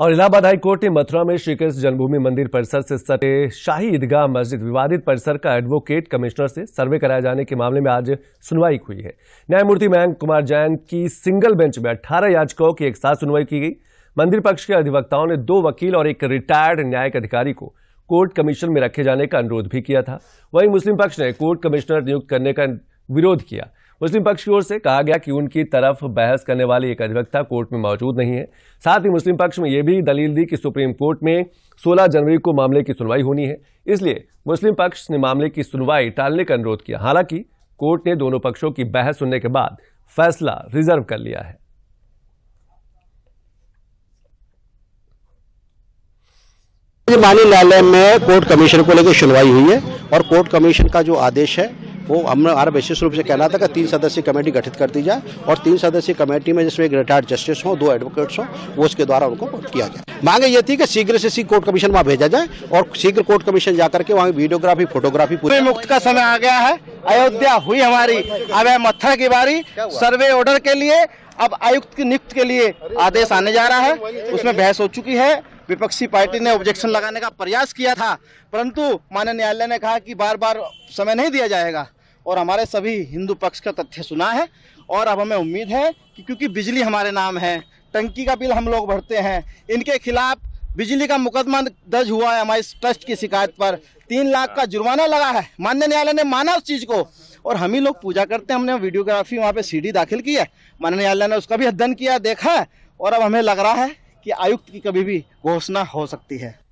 और Allahabad high court ने मथुरा में श्रीकृष्ण जन्मभूमि मंदिर परिसर से सटे शाही ईदगाह मस्जिद विवादित परिसर का एडवोकेट कमिश्नर से सर्वे कराए जाने के मामले में आज सुनवाई हुई है न्यायमूर्ति मयंक कुमार जैन की सिंगल बेंच में 18 याचिकाओं की एक साथ सुनवाई की गई मंदिर पक्ष के अधिवक्ताओं ने दो वकील और एक रिटायर्ड न्यायिक अधिकारी को कोर्ट कमीशन में रखे जाने का अनुरोध भी किया था वहीं मुस्लिम पक्ष ने कोर्ट कमिश्नर नियुक्त करने का विरोध किया मुस्लिम पक्ष की ओर से कहा गया कि उनकी तरफ बहस करने वाले एक अधिवक्ता कोर्ट में मौजूद नहीं है साथ ही मुस्लिम पक्ष में यह भी दलील दी कि सुप्रीम कोर्ट में 16 जनवरी को मामले की सुनवाई होनी है इसलिए मुस्लिम पक्ष ने मामले की सुनवाई टालने का अनुरोध किया हालांकि कोर्ट ने दोनों पक्षों की बहस सुनने के बाद फैसला रिजर्व कर लिया है न्यायालय में कोर्ट कमीशन को लेकर सुनवाई हुई है और कोर्ट कमीशन का जो आदेश है वो हमने हमारा विशेष रूप से कहना था कि तीन सदस्यीय कमेटी गठित कर दी जाए और तीन सदस्यीय कमेटी में जिसमें एक रिटायर्ड जस्टिस हो दो एडवोकेट्स हो वो उसके द्वारा उनको किया जाए मांगे ये थी कि शीघ्र से शीघ्र कोर्ट कमीशन वहाँ भेजा जाए और शीघ्र कोर्ट कमीशन जाकर के वहाँ वीडियोग्राफी फोटोग्राफी पूरे मुक्त का समय आ गया है अयोध्या हुई हमारी अब है मत्थर की बारी सर्वे ऑर्डर के लिए अब आयुक्त की नियुक्त के लिए आदेश आने जा रहा है उसमें बहस हो चुकी है विपक्षी पार्टी ने ऑब्जेक्शन लगाने का प्रयास किया था परंतु माननीय न्यायालय ने कहा कि बार बार समय नहीं दिया जाएगा और हमारे सभी हिंदू पक्ष का तथ्य सुना है और अब हमें उम्मीद है कि क्योंकि बिजली हमारे नाम है टंकी का बिल हम लोग भरते हैं इनके खिलाफ बिजली का मुकदमा दर्ज हुआ है हमारे ट्रस्ट की शिकायत पर तीन लाख का जुर्माना लगा है मान्य न्यायालय ने माना उस चीज़ को और हम ही लोग पूजा करते हैं हमने वीडियोग्राफी वहाँ पे सीडी दाखिल की है मान्य न्यायालय ने उसका भी अध्ययन किया देखा है और अब हमें लग रहा है कि आयुक्त की कभी भी घोषणा हो सकती है